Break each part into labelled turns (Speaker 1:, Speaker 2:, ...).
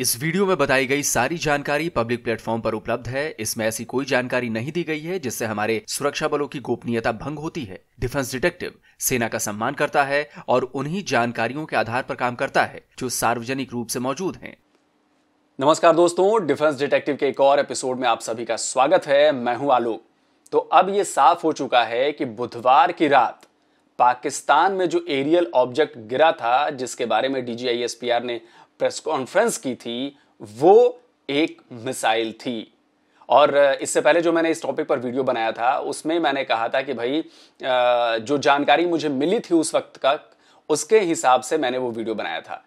Speaker 1: इस वीडियो में बताई गई सारी जानकारी पब्लिक प्लेटफॉर्म पर उपलब्ध है इसमें ऐसी कोई जानकारी नहीं दी गई है जिससे हमारे सुरक्षा बलों की गोपनीयता भंग होती है डिफेंस डिटेक्टिव सेना का सम्मान करता है और उन्हीं जानकारियों के आधार पर काम करता है जो सार्वजनिक रूप से मौजूद हैं नमस्कार दोस्तों डिफेंस डिटेक्टिव के एक और एपिसोड में आप सभी का स्वागत है मैं हूं आलोक तो अब ये साफ हो चुका है कि बुधवार की रात पाकिस्तान में जो एरियल ऑब्जेक्ट गिरा था जिसके बारे में डीजीआईएसपीआर ने प्रेस कॉन्फ्रेंस की थी वो एक मिसाइल थी और इससे पहले जो मैंने इस टॉपिक पर वीडियो बनाया था उसमें मैंने कहा था कि भाई जो जानकारी मुझे मिली थी उस वक्त का उसके हिसाब से मैंने वो वीडियो बनाया था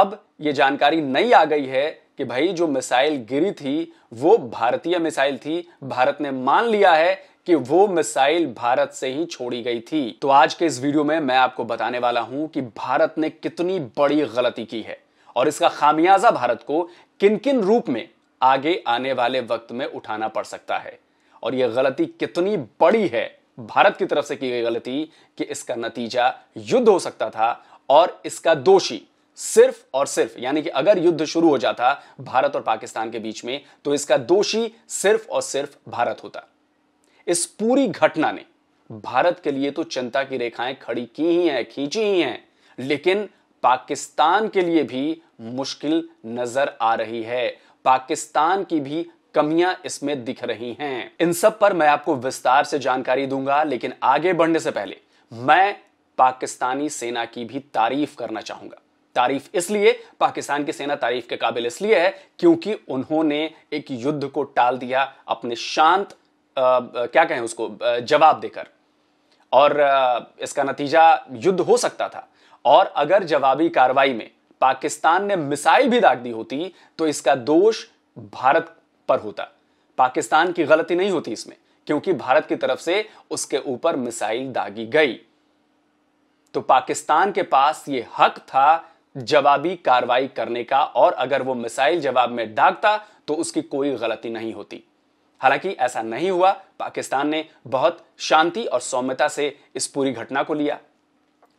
Speaker 1: अब ये जानकारी नई आ गई है कि भाई जो मिसाइल गिरी थी वो भारतीय मिसाइल थी भारत ने मान लिया है कि वो मिसाइल भारत से ही छोड़ी गई थी तो आज के इस वीडियो में मैं आपको बताने वाला हूं कि भारत ने कितनी बड़ी गलती की है और इसका खामियाजा भारत को किन किन रूप में आगे आने वाले वक्त में उठाना पड़ सकता है और यह गलती कितनी बड़ी है भारत की तरफ से की गई गलती कि इसका नतीजा युद्ध हो सकता था और इसका दोषी सिर्फ और सिर्फ यानी कि अगर युद्ध शुरू हो जाता भारत और पाकिस्तान के बीच में तो इसका दोषी सिर्फ और सिर्फ भारत होता इस पूरी घटना ने भारत के लिए तो चिंता की रेखाएं खड़ी की ही हैं खींची ही हैं लेकिन पाकिस्तान के लिए भी मुश्किल नजर आ रही है पाकिस्तान की भी कमियां इसमें दिख रही हैं इन सब पर मैं आपको विस्तार से जानकारी दूंगा लेकिन आगे बढ़ने से पहले मैं पाकिस्तानी सेना की भी तारीफ करना चाहूंगा तारीफ इसलिए पाकिस्तान की सेना तारीफ के काबिल इसलिए है क्योंकि उन्होंने एक युद्ध को टाल दिया अपने शांत आ, क्या कहें उसको जवाब देकर और इसका नतीजा युद्ध हो सकता था और अगर जवाबी कार्रवाई में पाकिस्तान ने मिसाइल भी दाग दी होती तो इसका दोष भारत पर होता पाकिस्तान की गलती नहीं होती इसमें क्योंकि भारत की तरफ से उसके ऊपर मिसाइल दागी गई तो पाकिस्तान के पास यह हक था जवाबी कार्रवाई करने का और अगर वो मिसाइल जवाब में दागता तो उसकी कोई गलती नहीं होती हालांकि ऐसा नहीं हुआ पाकिस्तान ने बहुत शांति और सौम्यता से इस पूरी घटना को लिया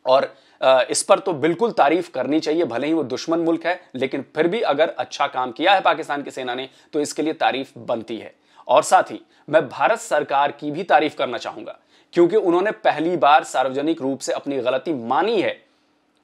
Speaker 1: और इस पर तो बिल्कुल तारीफ करनी चाहिए भले ही वो दुश्मन मुल्क है लेकिन फिर भी अगर अच्छा काम किया है पाकिस्तान की सेना ने तो इसके लिए तारीफ बनती है और साथ ही मैं भारत सरकार की भी तारीफ करना चाहूंगा क्योंकि उन्होंने पहली बार सार्वजनिक रूप से अपनी गलती मानी है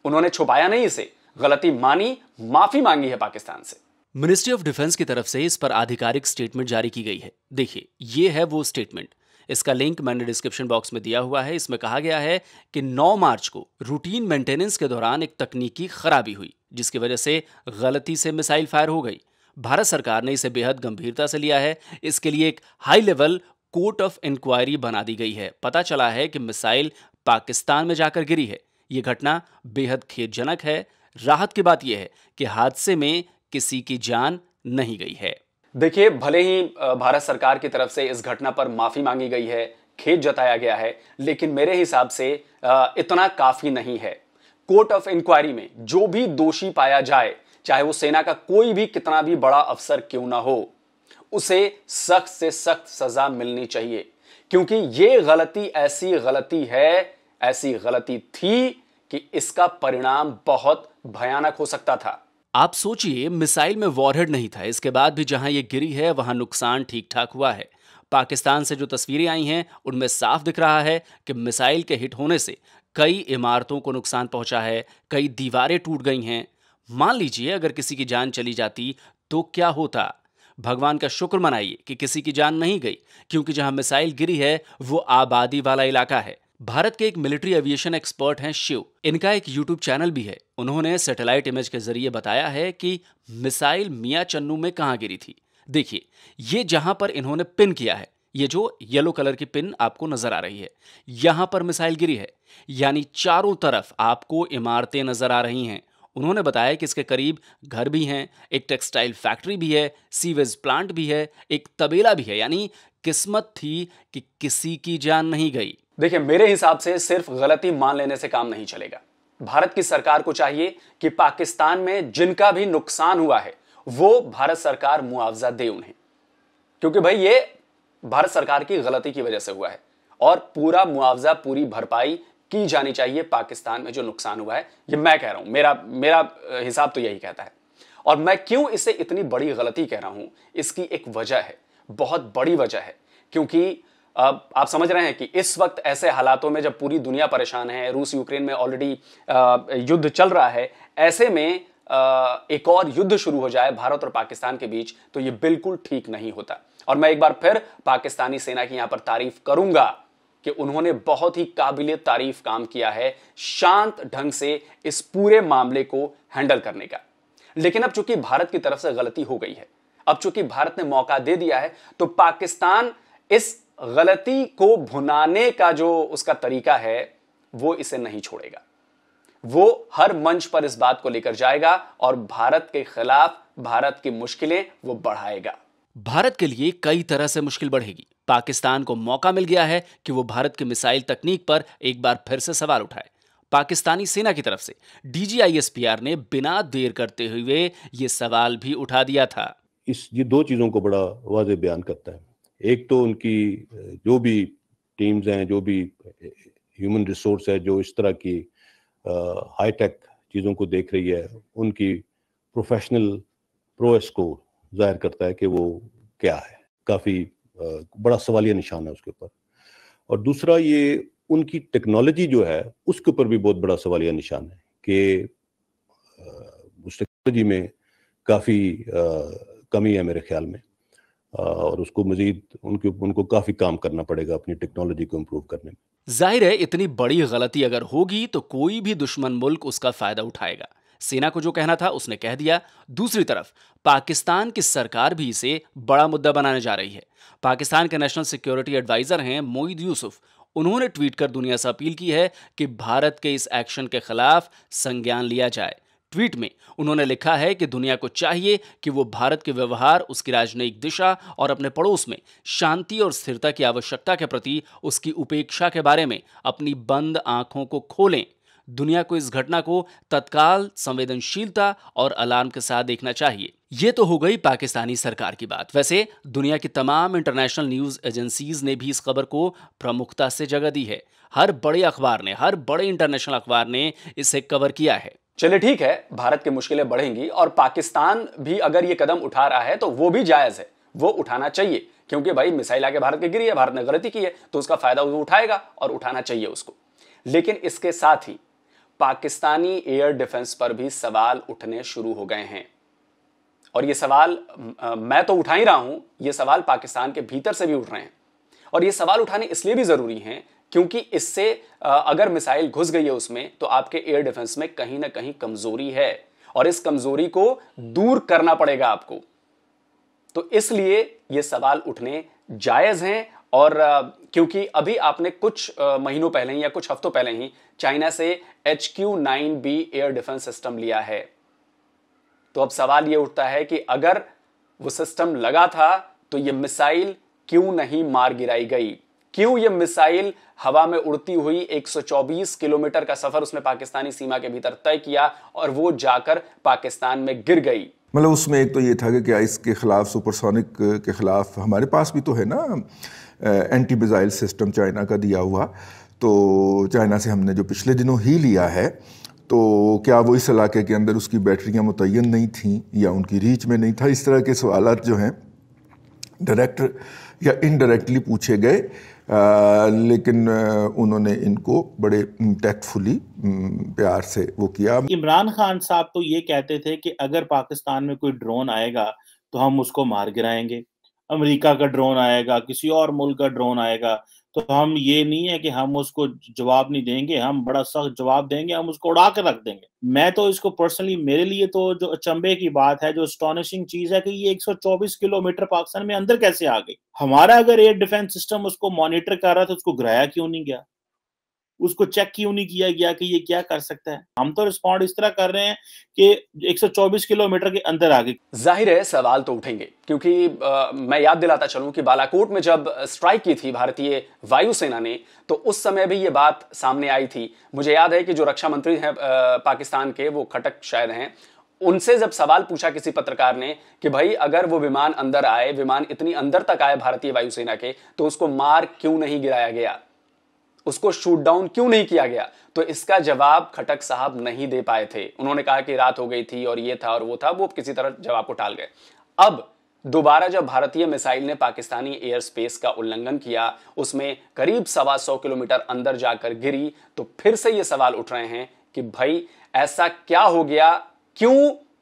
Speaker 1: उन्होंने छुपाया नहीं इसे गलती मानी माफी मांगी है पाकिस्तान से मिनिस्ट्री ऑफ डिफेंस की तरफ से इस पर आधिकारिक स्टेटमेंट जारी की गई है देखिए यह है वो स्टेटमेंट इसका लिंक मैंने डिस्क्रिप्शन बॉक्स में दिया हुआ है इसमें कहा गया है कि 9 मार्च को रूटीन मेंटेनेंस के दौरान एक तकनीकी खराबी हुई जिसकी वजह से गलती से मिसाइल फायर हो गई भारत सरकार ने इसे बेहद गंभीरता से लिया है इसके लिए एक high level court of inquiry बना दी गई है पता चला है कि मिसाइल पाकिस्तान में जाकर गिरी है ये घटना बेहद खेदजनक है राहत की बात यह है कि हादसे में किसी की जान नहीं गई है देखिए भले ही भारत सरकार की तरफ से इस घटना पर माफी मांगी गई है खेद जताया गया है लेकिन मेरे हिसाब से इतना काफी नहीं है कोर्ट ऑफ इंक्वायरी में जो भी दोषी पाया जाए चाहे वो सेना का कोई भी कितना भी बड़ा अफसर क्यों ना हो उसे सख्त से सख्त सजा मिलनी चाहिए क्योंकि ये गलती ऐसी गलती है ऐसी गलती थी कि इसका परिणाम बहुत भयानक हो सकता था आप सोचिए मिसाइल में वॉरहेड नहीं था इसके बाद भी जहां ये गिरी है वहां नुकसान ठीक ठाक हुआ है पाकिस्तान से जो तस्वीरें आई हैं उनमें साफ दिख रहा है कि मिसाइल के हिट होने से कई इमारतों को नुकसान पहुंचा है कई दीवारें टूट गई हैं मान लीजिए अगर किसी की जान चली जाती तो क्या होता भगवान का शुक्र मनाइए कि किसी की जान नहीं गई क्योंकि जहां मिसाइल गिरी है वो आबादी वाला इलाका है भारत के एक मिलिट्री एविएशन एक्सपर्ट हैं शिव इनका एक यूट्यूब चैनल भी है उन्होंने सैटेलाइट इमेज के जरिए बताया है कि मिसाइल मिया चन्नू में कहां गिरी थी देखिए ये जहां पर इन्होंने पिन किया है ये जो येलो कलर की पिन आपको नजर आ रही है यहां पर मिसाइल गिरी है यानी चारों तरफ आपको इमारतें नजर आ रही हैं उन्होंने बताया कि इसके करीब घर भी हैं एक टेक्सटाइल फैक्ट्री भी है सीवेज प्लांट भी है एक तबेला भी है यानी किस्मत थी कि किसी की जान नहीं गई देखिए मेरे हिसाब से सिर्फ गलती मान लेने से काम नहीं चलेगा भारत की सरकार को चाहिए कि पाकिस्तान में जिनका भी नुकसान हुआ है वो भारत सरकार मुआवजा दे उन्हें क्योंकि भाई ये भारत सरकार की गलती की वजह से हुआ है और पूरा मुआवजा पूरी भरपाई की जानी चाहिए पाकिस्तान में जो नुकसान हुआ है ये मैं कह रहा हूं मेरा मेरा हिसाब तो यही कहता है और मैं क्यों इसे इतनी बड़ी गलती कह रहा हूं इसकी एक वजह है बहुत बड़ी वजह है क्योंकि आप समझ रहे हैं कि इस वक्त ऐसे हालातों में जब पूरी दुनिया परेशान है रूस यूक्रेन में ऑलरेडी युद्ध चल रहा है ऐसे में एक और युद्ध शुरू हो जाए भारत और पाकिस्तान के बीच तो ये बिल्कुल ठीक नहीं होता और मैं एक बार फिर पाकिस्तानी सेना की यहां पर तारीफ करूंगा कि उन्होंने बहुत ही काबिल तारीफ काम किया है शांत ढंग से इस पूरे मामले को हैंडल करने का लेकिन अब चूंकि भारत की तरफ से गलती हो गई है अब चूंकि भारत ने मौका दे दिया है तो पाकिस्तान इस गलती को भुनाने का जो उसका तरीका है वो इसे नहीं छोड़ेगा वो हर मंच पर इस बात को लेकर जाएगा और भारत के खिलाफ भारत की मुश्किलें वो बढ़ाएगा भारत के लिए कई तरह से मुश्किल बढ़ेगी पाकिस्तान को मौका मिल गया है कि वो भारत की मिसाइल तकनीक पर एक बार फिर से सवाल उठाए पाकिस्तानी सेना की तरफ से डीजीआईएसपीआर ने बिना देर करते हुए ये सवाल भी उठा दिया था
Speaker 2: इस ये दो चीजों को बड़ा वाज बयान करता है एक तो उनकी जो भी टीम्स हैं जो भी ह्यूमन रिसोर्स है जो इस तरह की हाई टेक चीज़ों को देख रही है उनकी प्रोफेशनल प्रोएस को जाहिर करता है कि वो क्या है काफ़ी बड़ा सवालिया निशान है उसके ऊपर और दूसरा ये उनकी टेक्नोलॉजी जो है उसके ऊपर भी बहुत बड़ा सवालिया निशान है कि उस टेक्नोलॉजी में काफ़ी कमी है मेरे ख्याल में और उसको मजीद उनके उनको काफ़ी काम करना पड़ेगा अपनी टेक्नोलॉजी को इम्प्रूव करने में
Speaker 1: जाहिर है इतनी बड़ी गलती अगर होगी तो कोई भी दुश्मन मुल्क उसका फ़ायदा उठाएगा सेना को जो कहना था उसने कह दिया दूसरी तरफ पाकिस्तान की सरकार भी इसे बड़ा मुद्दा बनाने जा रही है पाकिस्तान के नेशनल सिक्योरिटी एडवाइज़र हैं मोईद यूसुफ उन्होंने ट्वीट कर दुनिया से अपील की है कि भारत के इस एक्शन के खिलाफ संज्ञान लिया जाए ट्वीट में उन्होंने लिखा है कि दुनिया को चाहिए कि वो भारत के व्यवहार उसकी राजनयिक दिशा और अपने पड़ोस में शांति और स्थिरता की आवश्यकता के प्रति उसकी उपेक्षा के बारे में अपनी बंद आंखों को खोलें दुनिया को इस घटना को तत्काल संवेदनशीलता और अलार्म के साथ देखना चाहिए ये तो हो गई पाकिस्तानी सरकार की बात वैसे दुनिया की तमाम इंटरनेशनल न्यूज एजेंसीज ने भी इस खबर को प्रमुखता से जगह दी है हर बड़े अखबार ने हर बड़े इंटरनेशनल अखबार ने इसे कवर किया है चले ठीक है भारत की मुश्किलें बढ़ेंगी और पाकिस्तान भी अगर ये कदम उठा रहा है तो वो भी जायज़ है वो उठाना चाहिए क्योंकि भाई मिसाइल आके भारत के गिरी है भारत ने गलती की है तो उसका फायदा वो उठाएगा और उठाना चाहिए उसको लेकिन इसके साथ ही पाकिस्तानी एयर डिफेंस पर भी सवाल उठने शुरू हो गए हैं और ये सवाल मैं तो उठा ही रहा हूं ये सवाल पाकिस्तान के भीतर से भी उठ रहे हैं और ये सवाल उठाने इसलिए भी जरूरी हैं क्योंकि इससे अगर मिसाइल घुस गई है उसमें तो आपके एयर डिफेंस में कहीं ना कहीं कमजोरी है और इस कमजोरी को दूर करना पड़ेगा आपको तो इसलिए ये सवाल उठने जायज हैं और क्योंकि अभी आपने कुछ महीनों पहले ही या कुछ हफ्तों पहले ही चाइना से H Q nine B air defence system लिया है तो अब सवाल यह उठता है कि अगर वो सिस्टम लगा था तो यह मिसाइल क्यों नहीं मार गिराई गई क्यों यह मिसाइल हवा में उड़ती हुई 124 किलोमीटर का सफर उसने पाकिस्तानी सीमा के भीतर तय किया और वो जाकर पाकिस्तान में गिर गई
Speaker 3: मतलब उसमें एक तो ये था कि क्या के खिलाफ सुपरसोनिक के खिलाफ हमारे पास भी तो है ना एंटी मिज़ाइल सिस्टम चाइना का दिया हुआ तो चाइना से हमने जो पिछले दिनों ही लिया है तो क्या वो इस इलाके के अंदर उसकी बैटरियां मुतन नहीं थीं या उनकी रीच में नहीं था इस तरह के सवाल जो हैं डायरेक्ट या इनडायरेक्टली पूछे गए लेकिन उन्होंने इनको बड़े टैक्टफुली प्यार से वो किया
Speaker 2: इमरान खान साहब तो ये कहते थे कि अगर पाकिस्तान में कोई ड्रोन आएगा तो हम उसको मार गिराएंगे अमेरिका का ड्रोन आएगा किसी और मुल्क का ड्रोन आएगा तो हम ये नहीं है कि हम उसको जवाब नहीं देंगे हम बड़ा सख्त जवाब देंगे हम उसको उड़ा के रख देंगे मैं तो इसको पर्सनली मेरे लिए तो जो अचंबे की बात है जो स्टोनिशिंग चीज है कि ये 124 किलोमीटर पाकिस्तान में अंदर कैसे आ गई हमारा अगर एयर डिफेंस सिस्टम उसको मॉनिटर कर रहा था तो उसको ग्राया क्यों नहीं गया उसको चेक क्यों नहीं किया गया कि ये क्या कर सकता है हम तो रिस्पॉन्ड इस तरह कर रहे हैं कि 124 किलोमीटर के अंदर आगे जाहिर है सवाल तो उठेंगे क्योंकि आ, मैं याद दिलाता चलूं कि बालाकोट में जब
Speaker 1: स्ट्राइक की थी भारतीय वायुसेना ने तो उस समय भी ये बात सामने आई थी मुझे याद है कि जो रक्षा मंत्री हैं पाकिस्तान के वो खटक शायद हैं उनसे जब सवाल पूछा किसी पत्रकार ने कि भाई अगर वो विमान अंदर आए विमान इतनी अंदर तक आए भारतीय वायुसेना के तो उसको मार क्यों नहीं गिराया गया उसको शूट डाउन क्यों नहीं किया गया तो इसका जवाब खटक साहब नहीं दे पाए थे उन्होंने कहा कि रात हो गई थी और ये था और वो था वो किसी तरह जवाब को टाल गए अब दोबारा जब भारतीय मिसाइल ने पाकिस्तानी एयर स्पेस का उल्लंघन किया उसमें करीब सवा सौ किलोमीटर अंदर जाकर गिरी तो फिर से ये सवाल उठ रहे हैं कि भाई ऐसा क्या हो गया क्यों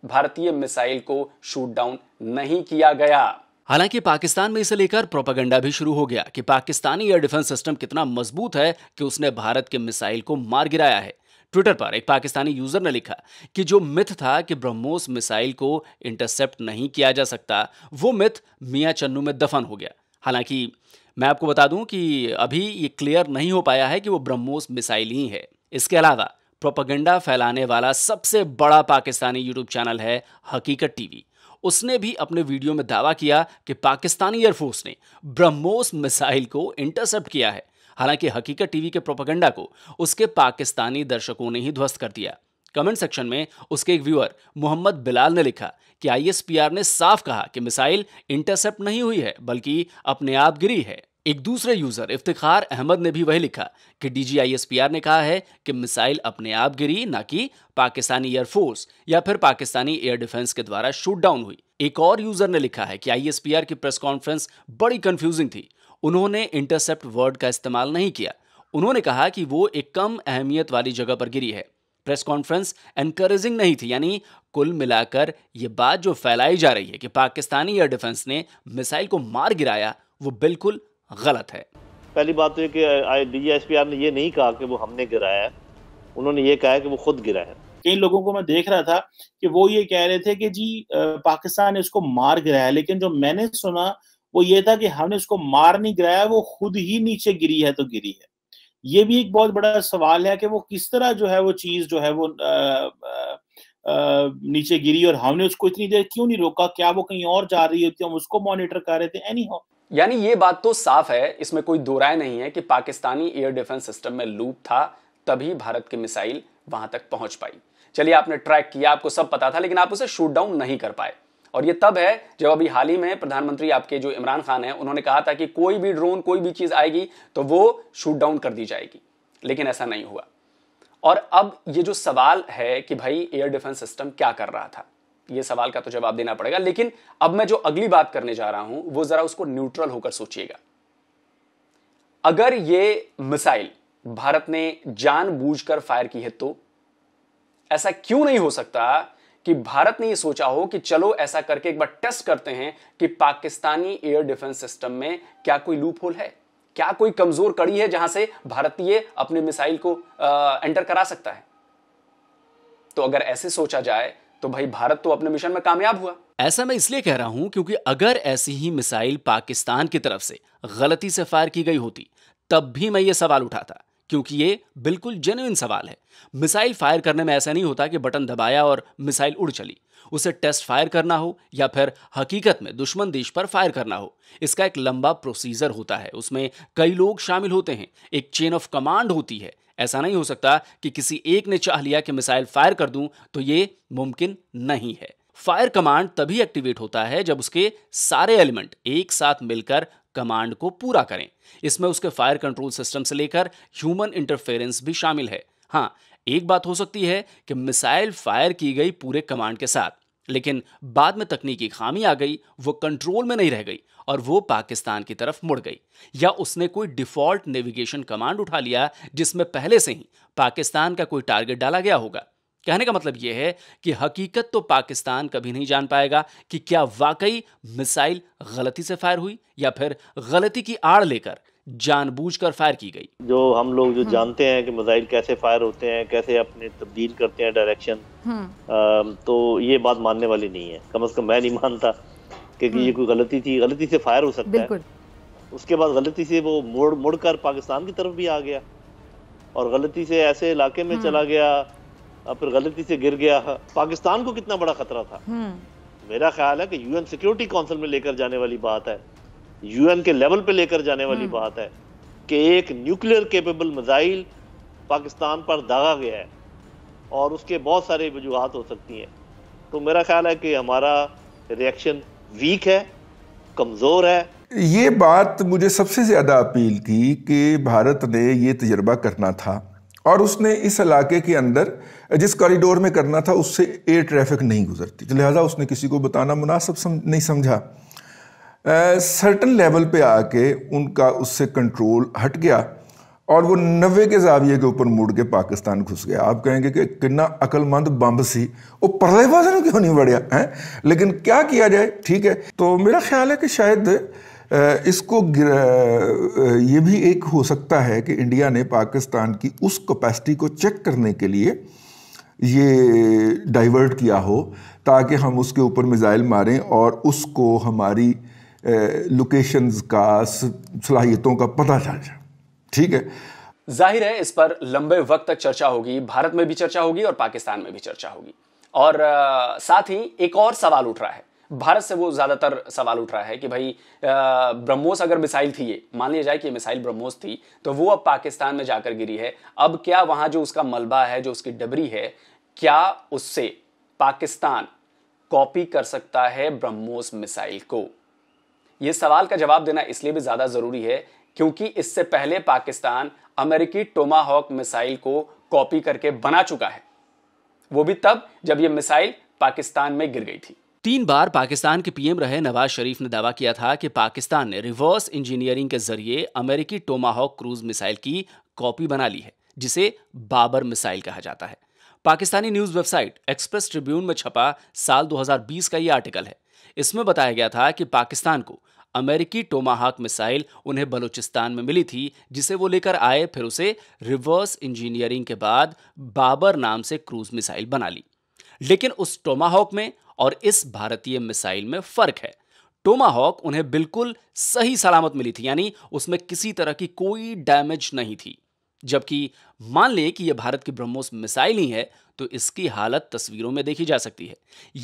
Speaker 1: भारतीय मिसाइल को शूट डाउन नहीं किया गया हालांकि पाकिस्तान में इसे लेकर प्रोपागेंडा भी शुरू हो गया कि पाकिस्तानी एयर डिफेंस सिस्टम कितना मजबूत है कि उसने भारत के मिसाइल को मार गिराया है ट्विटर पर एक पाकिस्तानी यूजर ने लिखा कि जो मिथ था कि ब्रह्मोस मिसाइल को इंटरसेप्ट नहीं किया जा सकता वो मिथ मियाँ चन्नू में दफन हो गया हालांकि मैं आपको बता दूं कि अभी ये क्लियर नहीं हो पाया है कि वो ब्रह्मोस मिसाइल ही है इसके अलावा प्रोपागेंडा फैलाने वाला सबसे बड़ा पाकिस्तानी यूट्यूब चैनल है हकीकत टीवी उसने भी अपने वीडियो में दावा किया कि पाकिस्तानी एयरफोर्स ने ब्रह्मोस मिसाइल को इंटरसेप्ट किया है हालांकि हकीकत टीवी के प्रोपागेंडा को उसके पाकिस्तानी दर्शकों ने ही ध्वस्त कर दिया कमेंट सेक्शन में उसके एक व्यूअर मोहम्मद बिलाल ने लिखा कि आईएसपीआर ने साफ कहा कि मिसाइल इंटरसेप्ट नहीं हुई है बल्कि अपने आप गिरी है एक दूसरे यूजर इफ्तिखार अहमद ने भी वही लिखा कि डीजीआईएसपीआर ने कहा है कि मिसाइल अपने आप गिरी ना कि पाकिस्तानी एयरफोर्स या फिर पाकिस्तानी एयर डिफेंस के द्वारा शूट डाउन हुई एक और यूजर ने लिखा है कि आईएसपीआर की प्रेस कॉन्फ्रेंस बड़ी कंफ्यूजिंग थी उन्होंने इंटरसेप्ट वर्ड का इस्तेमाल नहीं किया उन्होंने कहा कि वो एक कम अहमियत वाली जगह पर गिरी है प्रेस कॉन्फ्रेंस एनकरेजिंग नहीं थी यानी कुल मिलाकर ये बात जो फैलाई जा रही है कि पाकिस्तानी एयर डिफेंस ने मिसाइल को मार गिराया वो बिल्कुल गलत है
Speaker 4: पहली बात तो ये कि डीजीएसपीआर ने ये नहीं कहा कि वो हमने गिराया है
Speaker 2: उन्होंने ये कहा कि वो खुद गिरा है कई लोगों को मैं देख रहा था कि वो ये कह रहे थे कि जी पाकिस्तान ने इसको मार गिराया लेकिन जो मैंने सुना वो ये था कि हमने इसको मार नहीं गिराया वो खुद ही नीचे गिरी है तो गिरी है ये भी एक बहुत बड़ा सवाल है कि वो किस तरह जो है वो चीज जो है वो आ, आ, आ, नीचे गिरी और हमने उसको इतनी देर क्यों नहीं रोका क्या वो कहीं और जा रही होती हम उसको मॉनिटर कर रहे थे एनी हाउ यानी ये बात तो साफ है
Speaker 1: इसमें कोई दो राय नहीं है कि पाकिस्तानी एयर डिफेंस सिस्टम में लूप था तभी भारत की मिसाइल वहां तक पहुंच पाई चलिए आपने ट्रैक किया आपको सब पता था लेकिन आप उसे शूट डाउन नहीं कर पाए और ये तब है जब अभी हाल ही में प्रधानमंत्री आपके जो इमरान खान है उन्होंने कहा था कि कोई भी ड्रोन कोई भी चीज आएगी तो वो शूट डाउन कर दी जाएगी लेकिन ऐसा नहीं हुआ और अब ये जो सवाल है कि भाई एयर डिफेंस सिस्टम क्या कर रहा था ये सवाल का तो जवाब देना पड़ेगा लेकिन अब मैं जो अगली बात करने जा रहा हूं वो जरा उसको न्यूट्रल होकर सोचिएगा अगर ये मिसाइल भारत ने जानबूझकर फायर की है तो ऐसा क्यों नहीं हो सकता कि भारत ने यह सोचा हो कि चलो ऐसा करके एक बार टेस्ट करते हैं कि पाकिस्तानी एयर डिफेंस सिस्टम में क्या कोई लूप होल है क्या कोई कमजोर कड़ी है जहां से भारतीय अपने मिसाइल को आ, एंटर करा सकता है तो अगर ऐसे सोचा जाए तो भाई भारत तो अपने मिशन में कामयाब हुआ ऐसा मैं इसलिए कह रहा हूं क्योंकि अगर ऐसी ही मिसाइल पाकिस्तान की तरफ से गलती से फायर की गई होती तब भी मैं ये सवाल उठाता क्योंकि ये बिल्कुल जेन्यून सवाल है मिसाइल फायर करने में ऐसा नहीं होता कि बटन दबाया और मिसाइल उड़ चली उसे टेस्ट फायर करना हो या फिर हकीकत में दुश्मन देश पर फायर करना हो इसका एक लंबा प्रोसीजर होता है उसमें कई लोग शामिल होते हैं एक चेन ऑफ कमांड होती है ऐसा नहीं हो सकता कि किसी एक ने चाह लिया कि मिसाइल फायर कर दूं तो ये मुमकिन नहीं है फायर कमांड तभी एक्टिवेट होता है जब उसके सारे एलिमेंट एक साथ मिलकर कमांड को पूरा करें इसमें उसके फायर कंट्रोल सिस्टम से लेकर ह्यूमन इंटरफेरेंस भी शामिल है हाँ एक बात हो सकती है कि मिसाइल फायर की गई पूरे कमांड के साथ लेकिन बाद में तकनीकी खामी आ गई वो कंट्रोल में नहीं रह गई और वो पाकिस्तान की तरफ मुड़ गई या उसने कोई डिफॉल्ट नेविगेशन कमांड उठा लिया जिसमें पहले से ही पाकिस्तान का कोई टारगेट डाला गया होगा कहने का मतलब यह है कि हकीकत तो पाकिस्तान कभी नहीं जान पाएगा कि क्या वाकई मिसाइल गलती से फायर हुई या फिर गलती की आड़ लेकर जानबूझकर फायर की गई
Speaker 4: जो हम लोग जो हम्म। जानते हैं कि मिसाइल कैसे फायर होते हैं कैसे अपने तब्दील करते हैं डायरेक्शन हम्म। तो ये बात मानने वाली नहीं है कम अज कम मैं नहीं मानता क्योंकि ये हम्म। कोई गलती थी गलती से फायर हो सकता है उसके बाद गलती से वो मुड़ मुड़ कर पाकिस्तान की तरफ भी आ गया और गलती से ऐसे इलाके में चला गया फिर गलती से गिर गया पाकिस्तान को कितना बड़ा खतरा था हम्म। मेरा ख्याल है कि यूएन सिक्योरिटी काउंसिल में लेकर जाने वाली बात है यूएन के लेवल पे लेकर जाने वाली हम्म। बात है कि एक न्यूक्लियर केपेबल मिसाइल पाकिस्तान पर दागा गया है और उसके बहुत सारे वजूहत हो सकती हैं तो मेरा ख्याल है कि हमारा रिएक्शन वीक है कमज़ोर है
Speaker 3: ये बात मुझे सबसे ज़्यादा अपील थी कि भारत ने ये तजर्बा करना था और उसने इस इलाके के अंदर जिस कॉरिडोर में करना था उससे एयर ट्रैफिक नहीं गुजरती तो लिहाजा उसने किसी को बताना मुनासिब सम, नहीं समझा सर्टन लेवल पे आके उनका उससे कंट्रोल हट गया और वो नब्बे के जाविये के ऊपर मुड़ के पाकिस्तान घुस गया आप कहेंगे कि कितना अकलमंद बम्ब सी वो पर्देबाज क्यों नहीं बढ़िया है लेकिन क्या किया जाए ठीक है तो मेरा ख्याल है कि शायद इसको ये भी एक हो सकता है कि इंडिया ने पाकिस्तान की उस कैपेसिटी को चेक करने के लिए ये डाइवर्ट किया हो ताकि हम उसके ऊपर मिज़ाइल मारें और उसको हमारी लोकेशंस का सलाहियतों का पता चल जाए ठीक है
Speaker 1: जाहिर है इस पर लंबे वक्त तक चर्चा होगी भारत में भी चर्चा होगी और पाकिस्तान में भी चर्चा होगी और साथ ही एक और सवाल उठ रहा है भारत से वो ज़्यादातर सवाल उठ रहा है कि भाई ब्रह्मोस अगर मिसाइल थी ये मान लिया जाए कि मिसाइल ब्रह्मोस थी तो वो अब पाकिस्तान में जाकर गिरी है अब क्या वहां जो उसका मलबा है जो उसकी डबरी है क्या उससे पाकिस्तान कॉपी कर सकता है ब्रह्मोस मिसाइल को ये सवाल का जवाब देना इसलिए भी ज़्यादा ज़रूरी है क्योंकि इससे पहले पाकिस्तान अमेरिकी टोमाहॉक मिसाइल को कॉपी करके बना चुका है वो भी तब जब ये मिसाइल पाकिस्तान में गिर गई थी तीन बार पाकिस्तान के पीएम रहे नवाज शरीफ ने दावा किया था कि पाकिस्तान ने रिवर्स इंजीनियरिंग के जरिए अमेरिकी टोमाहॉक क्रूज मिसाइल की कॉपी बना ली है जिसे बाबर मिसाइल कहा जाता है Pakistani news website Express Tribune में छपा साल 2020 का यह आर्टिकल है इसमें बताया गया था कि पाकिस्तान को अमेरिकी टोमाहाक मिसाइल उन्हें बलूचिस्तान में मिली थी जिसे वो लेकर आए फिर उसे रिवर्स इंजीनियरिंग के बाद बाबर नाम से क्रूज मिसाइल बना ली लेकिन उस टोमाहॉक में और इस भारतीय मिसाइल में फर्क है टोमाहॉक उन्हें बिल्कुल सही सलामत मिली थी यानी उसमें किसी तरह की कोई डैमेज नहीं थी जबकि मान लें कि यह भारत की ब्रह्मोस मिसाइल ही है तो इसकी हालत तस्वीरों में देखी जा सकती है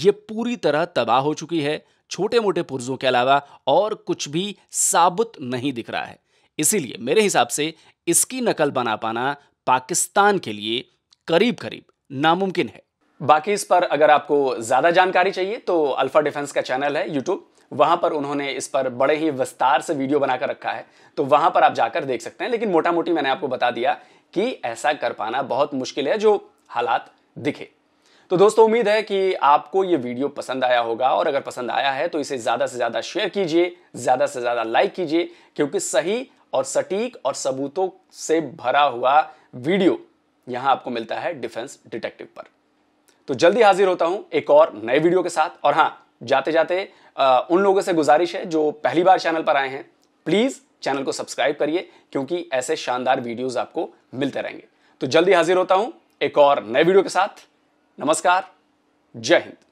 Speaker 1: यह पूरी तरह तबाह हो चुकी है छोटे मोटे पुर्जों के अलावा और कुछ भी साबुत नहीं दिख रहा है इसीलिए मेरे हिसाब से इसकी नकल बना पाना पाकिस्तान के लिए करीब करीब नामुमकिन है बाकी इस पर अगर आपको ज़्यादा जानकारी चाहिए तो अल्फ़ा डिफेंस का चैनल है यूट्यूब वहां पर उन्होंने इस पर बड़े ही विस्तार से वीडियो बनाकर रखा है तो वहाँ पर आप जाकर देख सकते हैं लेकिन मोटा मोटी मैंने आपको बता दिया कि ऐसा कर पाना बहुत मुश्किल है जो हालात दिखे तो दोस्तों उम्मीद है कि आपको ये वीडियो पसंद आया होगा और अगर पसंद आया है तो इसे ज़्यादा से ज़्यादा शेयर कीजिए ज़्यादा से ज़्यादा लाइक कीजिए क्योंकि सही और सटीक और सबूतों से भरा हुआ वीडियो यहाँ आपको मिलता है डिफेंस डिटेक्टिव पर तो जल्दी हाजिर होता हूं एक और नए वीडियो के साथ और हां जाते जाते उन लोगों से गुजारिश है जो पहली बार चैनल पर आए हैं प्लीज़ चैनल को सब्सक्राइब करिए क्योंकि ऐसे शानदार वीडियोज़ आपको मिलते रहेंगे तो जल्दी हाजिर होता हूं एक और नए वीडियो के साथ नमस्कार जय हिंद